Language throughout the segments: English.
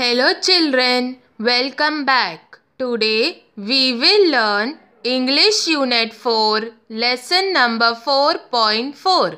Hello children, welcome back. Today we will learn English Unit 4, Lesson number 4.4.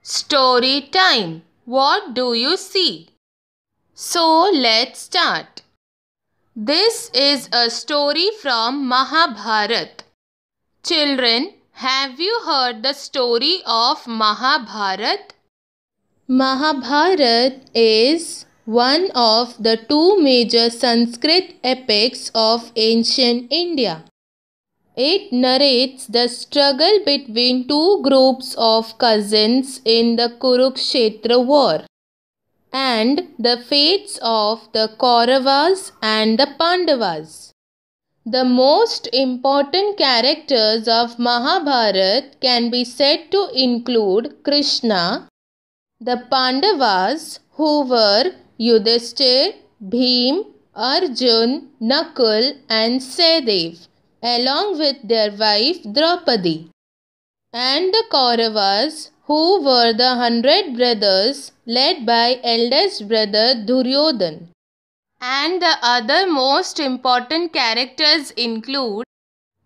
Story time. What do you see? So let's start. This is a story from Mahabharat. Children, have you heard the story of Mahabharat? Mahabharat is one of the two major Sanskrit epics of ancient India. It narrates the struggle between two groups of cousins in the Kurukshetra war and the fates of the Kauravas and the Pandavas. The most important characters of Mahabharata can be said to include Krishna, the Pandavas, who were Yudhishthir, Bhim, Arjun, Nakul and Sadev along with their wife Draupadi. And the Kauravas who were the hundred brothers led by eldest brother Duryodhan. And the other most important characters include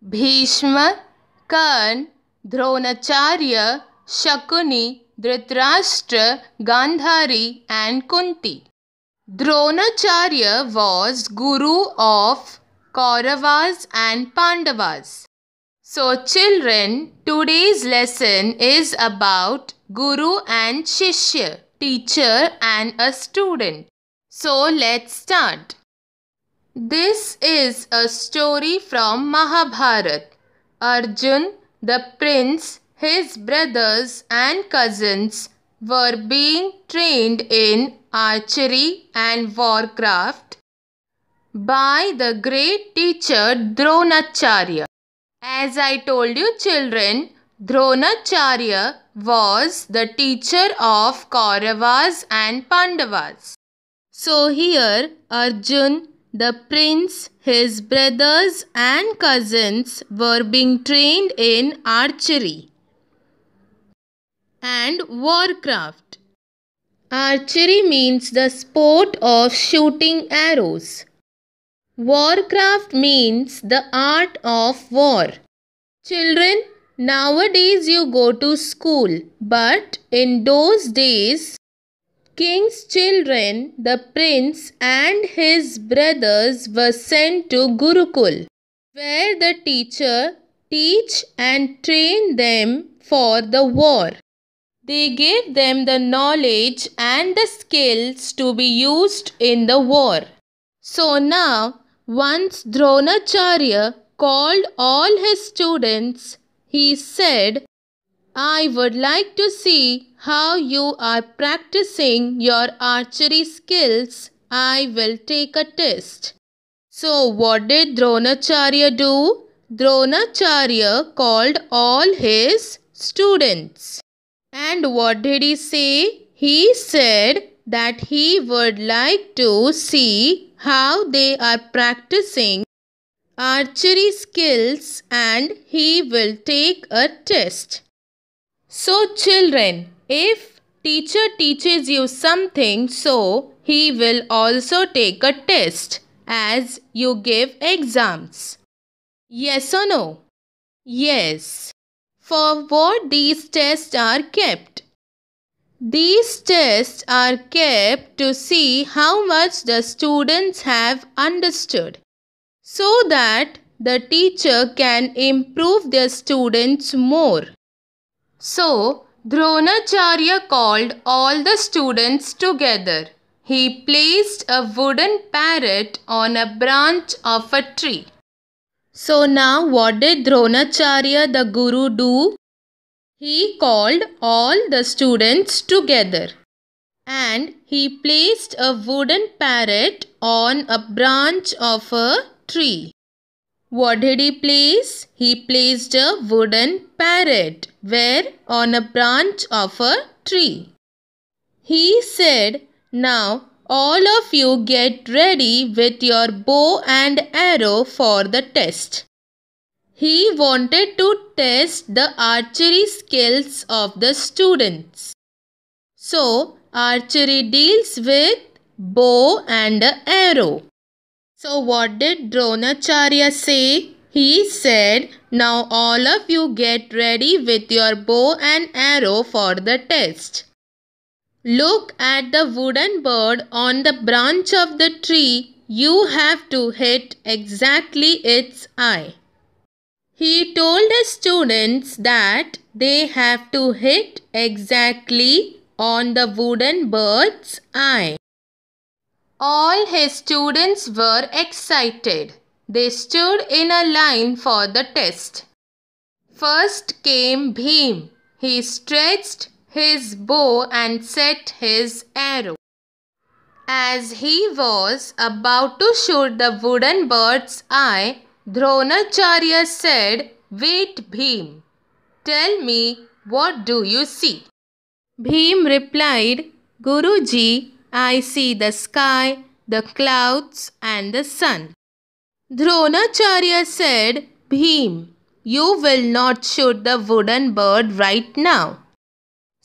Bhishma, Karn, Dronacharya, Shakuni, Dhritarashtra, Gandhari and Kunti. Dronacharya was guru of Kauravas and Pandavas. So children, today's lesson is about guru and shishya, teacher and a student. So let's start. This is a story from Mahabharata. Arjun, the prince, his brothers and cousins were being trained in archery and warcraft by the great teacher Dronacharya. As I told you children, Dronacharya was the teacher of Kauravas and Pandavas. So here Arjun, the prince, his brothers and cousins were being trained in archery and warcraft. Archery means the sport of shooting arrows. Warcraft means the art of war. Children, nowadays you go to school, but in those days, king's children, the prince and his brothers were sent to Gurukul, where the teacher teach and train them for the war. They gave them the knowledge and the skills to be used in the war. So now, once Dronacharya called all his students, he said, I would like to see how you are practicing your archery skills. I will take a test. So, what did Dronacharya do? Dronacharya called all his students. And what did he say? He said that he would like to see how they are practicing archery skills and he will take a test. So children, if teacher teaches you something, so he will also take a test as you give exams. Yes or no? Yes for what these tests are kept. These tests are kept to see how much the students have understood so that the teacher can improve their students more. So, Dronacharya called all the students together. He placed a wooden parrot on a branch of a tree. So now what did Dronacharya the guru do? He called all the students together and he placed a wooden parrot on a branch of a tree. What did he place? He placed a wooden parrot where on a branch of a tree. He said, Now all of you get ready with your bow and arrow for the test. He wanted to test the archery skills of the students. So, archery deals with bow and arrow. So, what did Dronacharya say? He said, Now all of you get ready with your bow and arrow for the test. Look at the wooden bird on the branch of the tree. You have to hit exactly its eye. He told his students that they have to hit exactly on the wooden bird's eye. All his students were excited. They stood in a line for the test. First came Bhim. He stretched his bow and set his arrow. As he was about to shoot the wooden bird's eye, Dronacharya said, Wait, Bhim, tell me what do you see? Bhim replied, Guruji, I see the sky, the clouds, and the sun. Dronacharya said, Bhim, you will not shoot the wooden bird right now.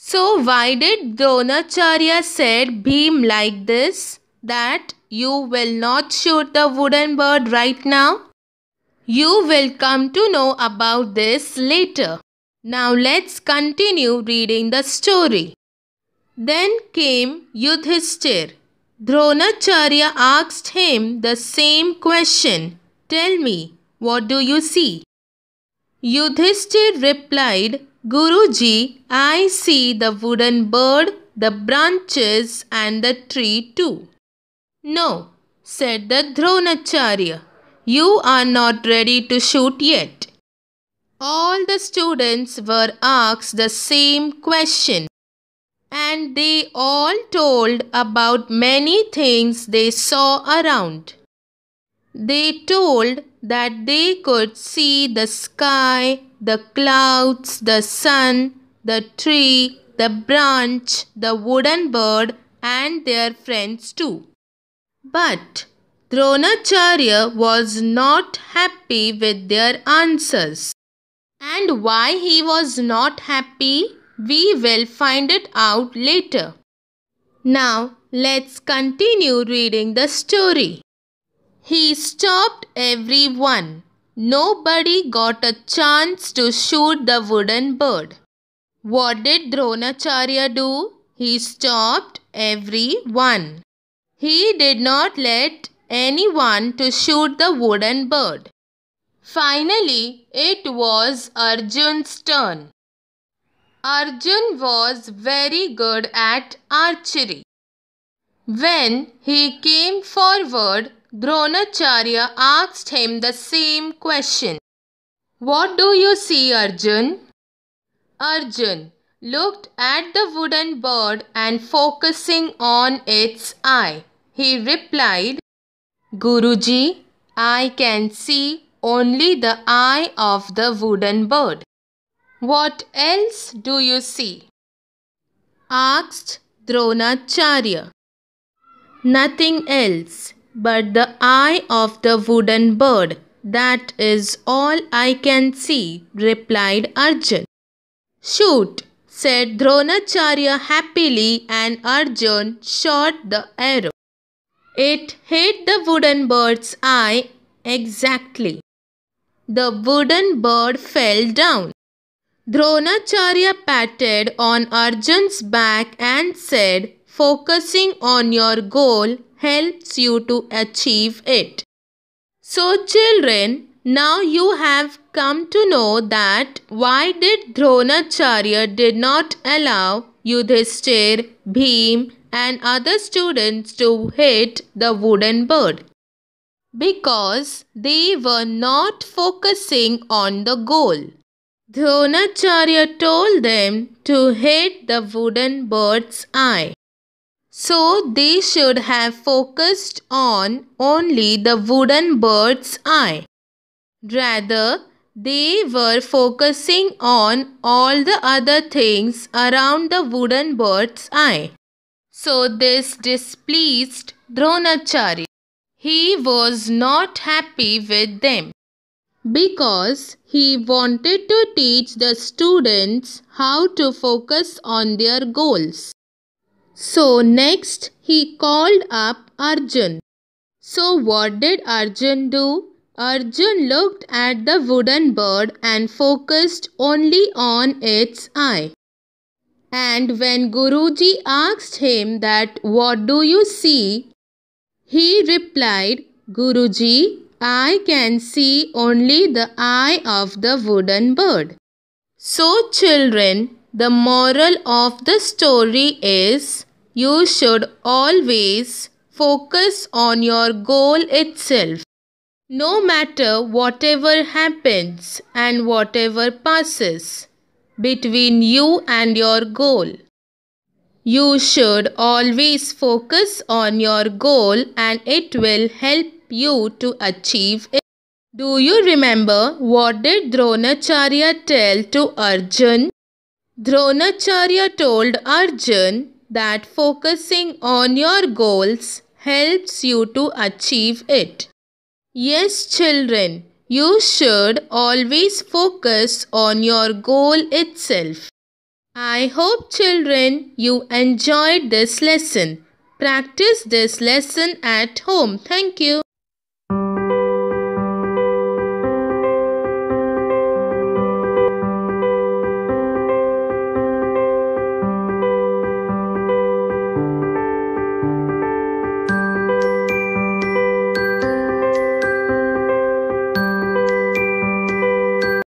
So why did Dronacharya said Bhim like this that you will not shoot the wooden bird right now? You will come to know about this later. Now let's continue reading the story. Then came Yudhishthir. Dronacharya asked him the same question. Tell me, what do you see? Yudhishthir replied, Guruji, I see the wooden bird, the branches and the tree too. No, said the Dronacharya. You are not ready to shoot yet. All the students were asked the same question and they all told about many things they saw around. They told that they could see the sky, the clouds, the sun, the tree, the branch, the wooden bird and their friends too. But Dronacharya was not happy with their answers. And why he was not happy, we will find it out later. Now, let's continue reading the story. He stopped everyone. Nobody got a chance to shoot the wooden bird. What did Dronacharya do? He stopped everyone. He did not let anyone to shoot the wooden bird. Finally, it was Arjun's turn. Arjun was very good at archery. When he came forward, Dronacharya asked him the same question. What do you see, Arjun? Arjun looked at the wooden bird and focusing on its eye. He replied, Guruji, I can see only the eye of the wooden bird. What else do you see? asked Dronacharya. Nothing else, but the eye of the wooden bird. That is all I can see, replied Arjun. Shoot, said Dronacharya happily, and Arjun shot the arrow. It hit the wooden bird's eye exactly. The wooden bird fell down. Dronacharya patted on Arjun's back and said, focusing on your goal helps you to achieve it. So children, now you have come to know that why did Dronacharya did not allow Yudhishthir, Bhim and other students to hit the wooden bird. Because they were not focusing on the goal. Dronacharya told them to hit the wooden bird's eye. So they should have focused on only the wooden bird's eye. Rather, they were focusing on all the other things around the wooden bird's eye. So this displeased Dronachari. He was not happy with them because he wanted to teach the students how to focus on their goals. So next he called up Arjun. So what did Arjun do? Arjun looked at the wooden bird and focused only on its eye. And when Guruji asked him that what do you see? He replied, Guruji, I can see only the eye of the wooden bird. So children, the moral of the story is you should always focus on your goal itself. No matter whatever happens and whatever passes between you and your goal. You should always focus on your goal and it will help you to achieve it. Do you remember what did Dronacharya tell to Arjun? Dronacharya told Arjun that focusing on your goals helps you to achieve it. Yes, children, you should always focus on your goal itself. I hope, children, you enjoyed this lesson. Practice this lesson at home. Thank you.